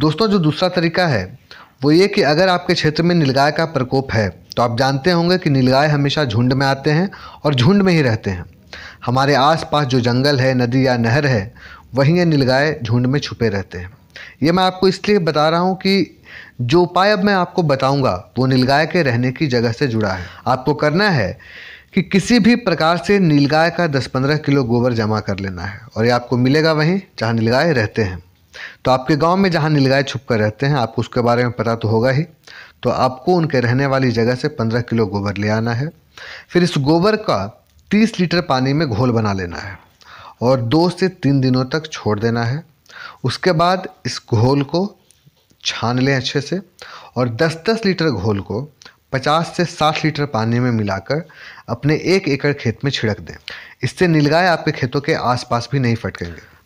दोस्तों जो दूसरा तरीका है वो ये कि अगर आपके क्षेत्र में नीलगाय का प्रकोप है तो आप जानते होंगे कि नीलगाय हमेशा झुंड में आते हैं और झुंड में ही रहते हैं हमारे आसपास जो जंगल है नदी या नहर है वहीं ये नीलगाय झुंड में छुपे रहते हैं ये मैं आपको इसलिए बता रहा हूँ कि जो उपाय अब मैं आपको बताऊँगा वो नीलगाय के रहने की जगह से जुड़ा है आपको करना है कि किसी भी प्रकार से नीलगाय का 10-15 किलो गोबर जमा कर लेना है और ये आपको मिलेगा वहीं जहाँ नीलगाय रहते हैं तो आपके गांव में जहां नीलगाय छुप कर रहते हैं आपको उसके बारे में पता तो होगा ही तो आपको उनके रहने वाली जगह से पंद्रह किलो गोबर ले आना है फिर इस गोबर का तीस लीटर पानी में घोल बना लेना है और दो से तीन दिनों तक छोड़ देना है उसके बाद इस घोल को छान लें अच्छे से और दस दस लीटर घोल को पचास से साठ लीटर पानी में मिलाकर अपने एक एकड़ खेत में छिड़क दें इससे नीलगाय आपके खेतों के आसपास भी नहीं फटकेंगे